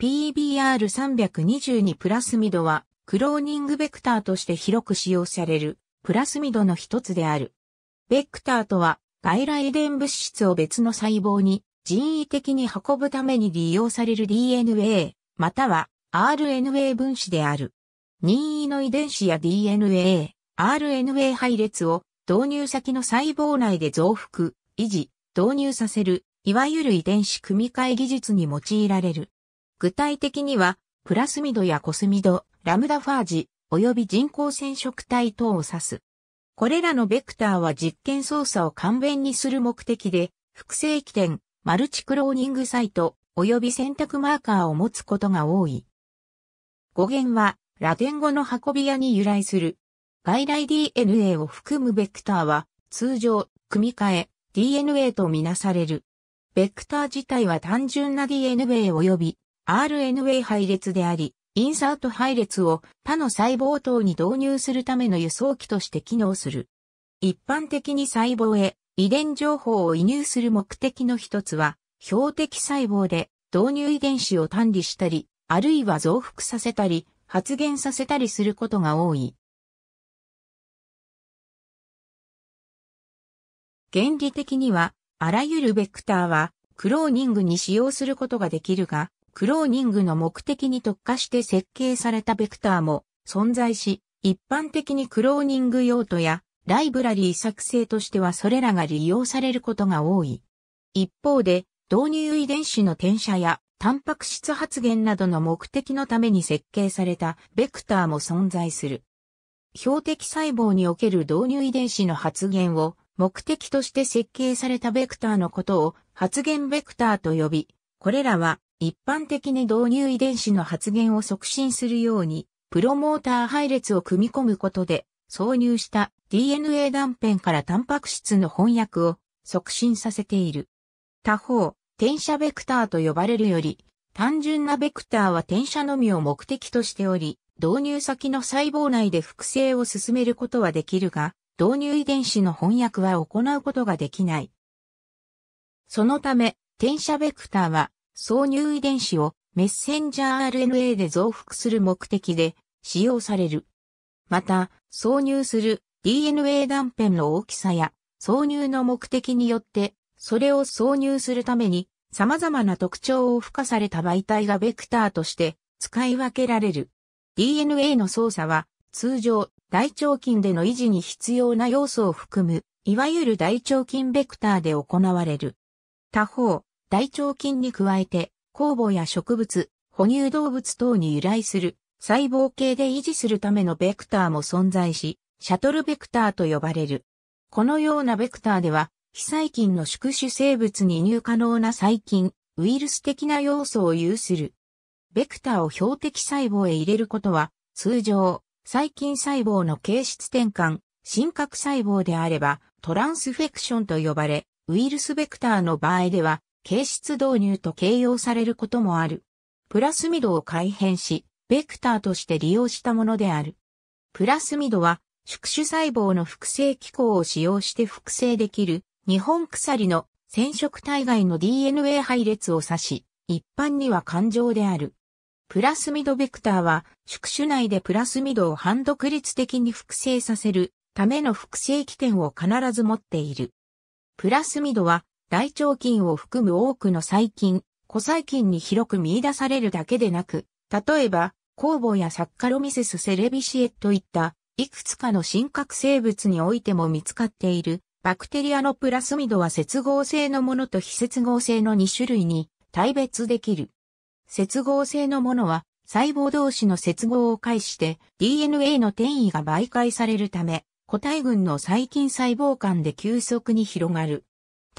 PBR322 プラスミドは、クローニングベクターとして広く使用される、プラスミドの一つである。ベクターとは、外来遺伝物質を別の細胞に人為的に運ぶために利用される DNA、または RNA 分子である。任意の遺伝子や DNA、RNA 配列を導入先の細胞内で増幅、維持、導入させる、いわゆる遺伝子組み換え技術に用いられる。具体的には、プラスミドやコスミド、ラムダファージ、及び人工染色体等を指す。これらのベクターは実験操作を簡便にする目的で、複製起点、マルチクローニングサイト、及び選択マーカーを持つことが多い。語源は、ラテン語の運び屋に由来する。外来 DNA を含むベクターは、通常、組み換え、DNA とみなされる。ベクター自体は単純な DNA 及び RNA 配列であり、インサート配列を他の細胞等に導入するための輸送機として機能する。一般的に細胞へ遺伝情報を移入する目的の一つは、標的細胞で導入遺伝子を単理したり、あるいは増幅させたり、発現させたりすることが多い。原理的には、あらゆるベクターは、クローニングに使用することができるが、クローニングの目的に特化して設計されたベクターも存在し、一般的にクローニング用途やライブラリー作成としてはそれらが利用されることが多い。一方で、導入遺伝子の転写やタンパク質発現などの目的のために設計されたベクターも存在する。標的細胞における導入遺伝子の発現を目的として設計されたベクターのことを発現ベクターと呼び、これらは一般的に導入遺伝子の発現を促進するように、プロモーター配列を組み込むことで、挿入した DNA 断片からタンパク質の翻訳を促進させている。他方、転写ベクターと呼ばれるより、単純なベクターは転写のみを目的としており、導入先の細胞内で複製を進めることはできるが、導入遺伝子の翻訳は行うことができない。そのため、転写ベクターは挿入遺伝子をメッセンジャー RNA で増幅する目的で使用される。また、挿入する DNA 断片の大きさや挿入の目的によって、それを挿入するために様々な特徴を付加された媒体がベクターとして使い分けられる。DNA の操作は通常大腸菌での維持に必要な要素を含む、いわゆる大腸菌ベクターで行われる。他方、大腸菌に加えて、酵母や植物、哺乳動物等に由来する細胞系で維持するためのベクターも存在し、シャトルベクターと呼ばれる。このようなベクターでは、非細菌の宿主生物に入可能な細菌、ウイルス的な要素を有する。ベクターを標的細胞へ入れることは、通常、細菌細胞の形質転換、真核細胞であれば、トランスフェクションと呼ばれ、ウイルスベクターの場合では、形質導入と形容されることもある。プラスミドを改変し、ベクターとして利用したものである。プラスミドは、宿主細胞の複製機構を使用して複製できる、日本鎖の染色体外の DNA 配列を指し、一般には感情である。プラスミドベクターは、宿主内でプラスミドを半独立的に複製させるための複製起点を必ず持っている。プラスミドは、大腸菌を含む多くの細菌、小細菌に広く見出されるだけでなく、例えば、酵母やサッカロミセスセレビシエといった、いくつかの真核生物においても見つかっている、バクテリアのプラスミドは接合性のものと非接合性の2種類に対別できる。接合性のものは、細胞同士の接合を介して DNA の転移が媒介されるため、個体群の細菌細胞間で急速に広がる。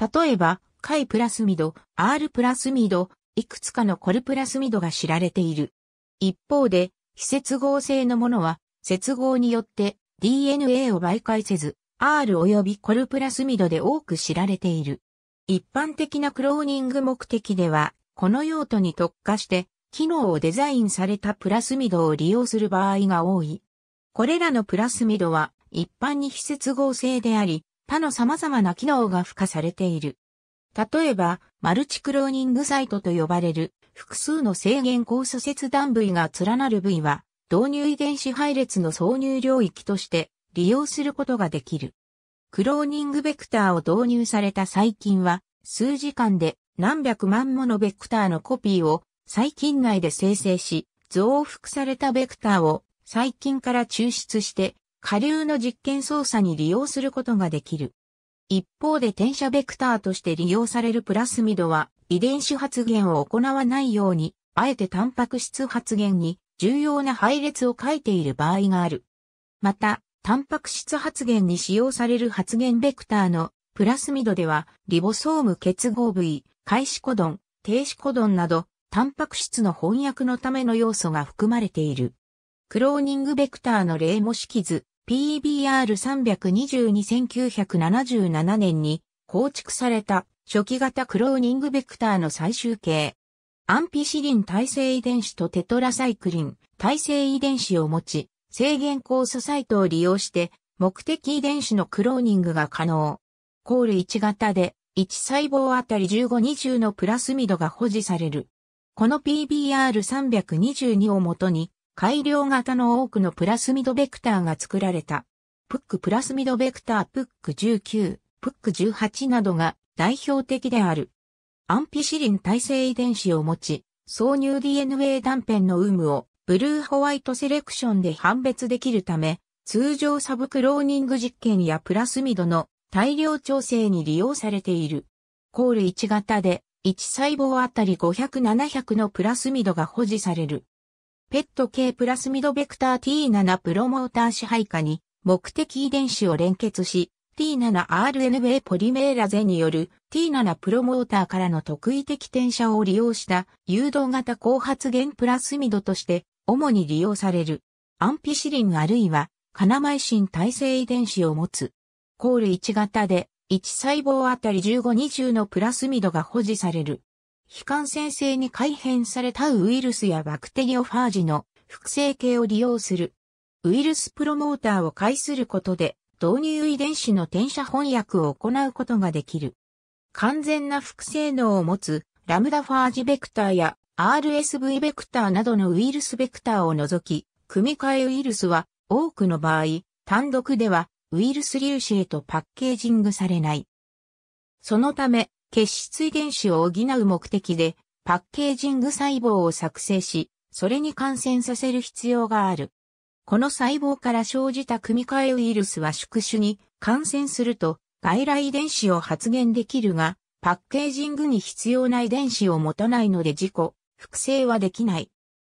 例えば、解プラスミド、R プラスミド、いくつかのコルプラスミドが知られている。一方で、非接合性のものは、接合によって DNA を媒介せず、R 及びコルプラスミドで多く知られている。一般的なクローニング目的では、この用途に特化して、機能をデザインされたプラスミドを利用する場合が多い。これらのプラスミドは一般に非接合性であり、他の様々な機能が付加されている。例えば、マルチクローニングサイトと呼ばれる複数の制限酵素切断部位が連なる部位は、導入遺伝子配列の挿入領域として利用することができる。クローニングベクターを導入された細菌は、数時間で何百万ものベクターのコピーを細菌内で生成し、増幅されたベクターを細菌から抽出して下流の実験操作に利用することができる。一方で転写ベクターとして利用されるプラスミドは遺伝子発現を行わないように、あえてタンパク質発現に重要な配列を書いている場合がある。また、タンパク質発現に使用される発現ベクターのプラスミドでは、リボソーム結合部位、開始コドン、停止コドンなど、タンパク質の翻訳のための要素が含まれている。クローニングベクターの例も式図、PBR322-1977 年に構築された初期型クローニングベクターの最終形。アンピシリン耐性遺伝子とテトラサイクリン耐性遺伝子を持ち、制限酵素サイトを利用して目的遺伝子のクローニングが可能。コール1型で1細胞あたり1520のプラスミドが保持される。この PBR322 をもとに改良型の多くのプラスミドベクターが作られた。プックプラスミドベクタープック19、プック18などが代表的である。アンピシリン耐性遺伝子を持ち、挿入 DNA 断片の有無をブルーホワイトセレクションで判別できるため、通常サブクローニング実験やプラスミドの大量調整に利用されている。コール1型で1細胞あたり500、700のプラスミドが保持される。ペット系プラスミドベクター T7 プロモーター支配下に目的遺伝子を連結し T7RNA ポリメーラゼによる T7 プロモーターからの特異的転写を利用した誘導型高発現プラスミドとして主に利用されるアンピシリンあるいはカナマイシン耐性遺伝子を持つ。コール1型で1細胞あたり1520のプラスミドが保持される。非感染性に改変されたウイルスやバクテリオファージの複製系を利用する。ウイルスプロモーターを介することで導入遺伝子の転写翻訳を行うことができる。完全な複製能を持つラムダファージベクターや RSV ベクターなどのウイルスベクターを除き、組み換えウイルスは多くの場合、単独ではウイルス粒子へとパッケージングされない。そのため、結質遺伝子を補う目的で、パッケージング細胞を作成し、それに感染させる必要がある。この細胞から生じた組み換えウイルスは宿主に感染すると外来遺伝子を発現できるが、パッケージングに必要な遺伝子を持たないので自己、複製はできない。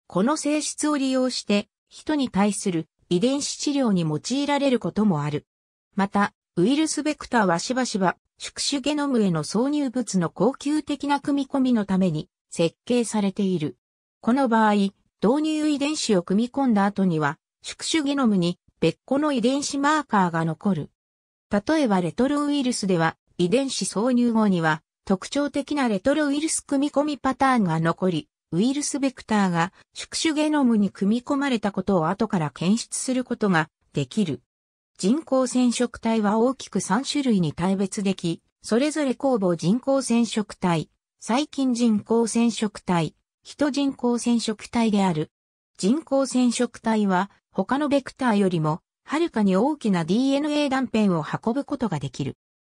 この性質を利用して人に対する遺伝子治療に用いられることもある。また、ウイルスベクターはしばしば宿主ゲノムへの挿入物の恒久的な組み込みのために設計されている。この場合、導入遺伝子を組み込んだ後には、宿主ゲノムに別個の遺伝子マーカーが残る。例えばレトロウイルスでは、遺伝子挿入後には、特徴的なレトロウイルス組み込みパターンが残り、ウイルスベクターが宿主ゲノムに組み込まれたことを後から検出することができる。人工染色体は大きく3種類に対別でき、それぞれ酵母人工染色体、細菌人工染色体、人人工染色体である。人工染色体は他のベクターよりもはるかに大きな DNA 断片を運ぶことができる。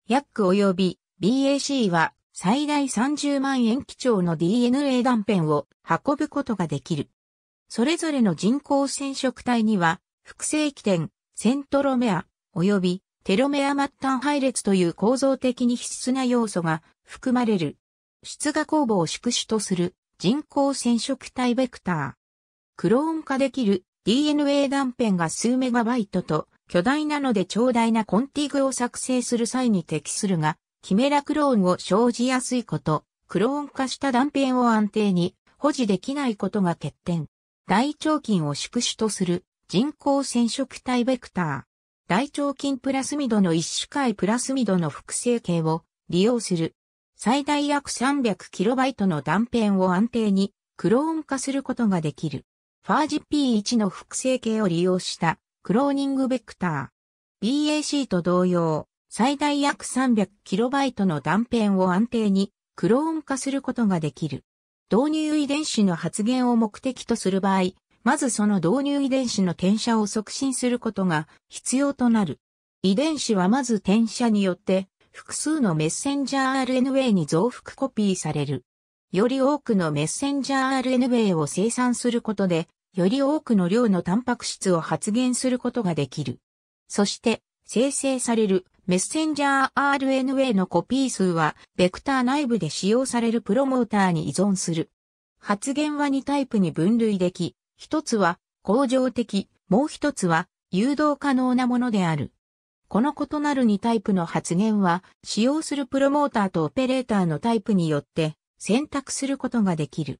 ヤック及び BAC は最大30万円基調の DNA 断片を運ぶことができる。それぞれの人工染色体には複製起点、セントロメア、及びテロメア末端配列という構造的に必須な要素が含まれる。出荷酵母を宿主とする人工染色体ベクター。クローン化できる DNA 断片が数メガバイトと巨大なので長大なコンティグを作成する際に適するが、キメラクローンを生じやすいこと、クローン化した断片を安定に保持できないことが欠点。大腸菌を宿主とする人工染色体ベクター。大腸菌プラスミドの一種界プラスミドの複製形を利用する。最大約 300KB の断片を安定にクローン化することができる。ファージ P1 の複製形を利用したクローニングベクター。BAC と同様、最大約 300KB の断片を安定にクローン化することができる。導入遺伝子の発現を目的とする場合、まずその導入遺伝子の転写を促進することが必要となる。遺伝子はまず転写によって複数のメッセンジャー RNA に増幅コピーされる。より多くのメッセンジャー RNA を生産することで、より多くの量のタンパク質を発現することができる。そして、生成されるメッセンジャー RNA のコピー数は、ベクター内部で使用されるプロモーターに依存する。発現は2タイプに分類でき、一つは、恒常的、もう一つは、誘導可能なものである。この異なる2タイプの発言は、使用するプロモーターとオペレーターのタイプによって選択することができる。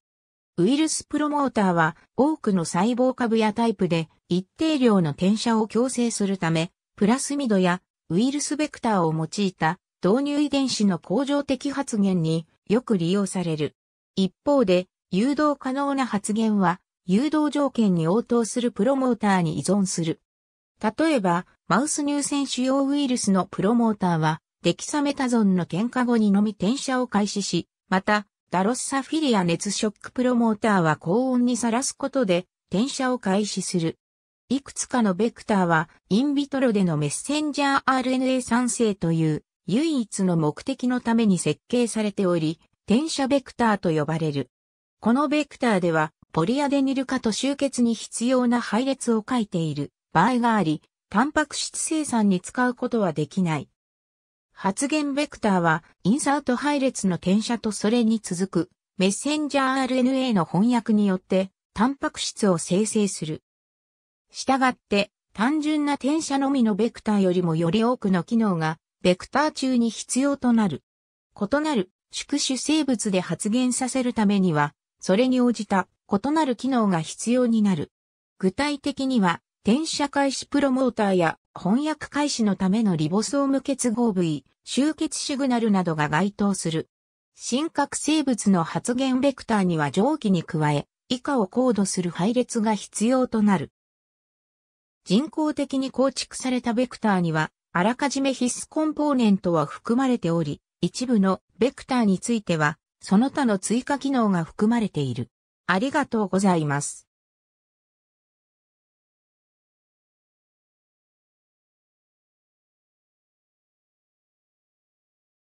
ウイルスプロモーターは多くの細胞株やタイプで一定量の転写を強制するため、プラスミドやウイルスベクターを用いた導入遺伝子の恒常的発言によく利用される。一方で、誘導可能な発言は誘導条件に応答するプロモーターに依存する。例えば、マウス乳腺腫瘍ウイルスのプロモーターは、デキサメタゾンの喧嘩後にのみ転写を開始し、また、ダロッサフィリア熱ショックプロモーターは高温にさらすことで転写を開始する。いくつかのベクターは、インビトロでのメッセンジャー RNA 酸性という唯一の目的のために設計されており、転写ベクターと呼ばれる。このベクターでは、ポリアデニル化と集結に必要な配列を書いている場合があり、タンパク質生産に使うことはできない。発現ベクターは、インサート配列の転写とそれに続く、メッセンジャー RNA の翻訳によって、タンパク質を生成する。したがって、単純な転写のみのベクターよりもより多くの機能が、ベクター中に必要となる。異なる、宿主生物で発現させるためには、それに応じた異なる機能が必要になる。具体的には、転写開始プロモーターや翻訳開始のためのリボソーム結合部位、集結シグナルなどが該当する。真核生物の発現ベクターには上記に加え、以下をコードする配列が必要となる。人工的に構築されたベクターには、あらかじめ必須コンポーネントは含まれており、一部のベクターについては、その他の追加機能が含まれている。ありがとうございます。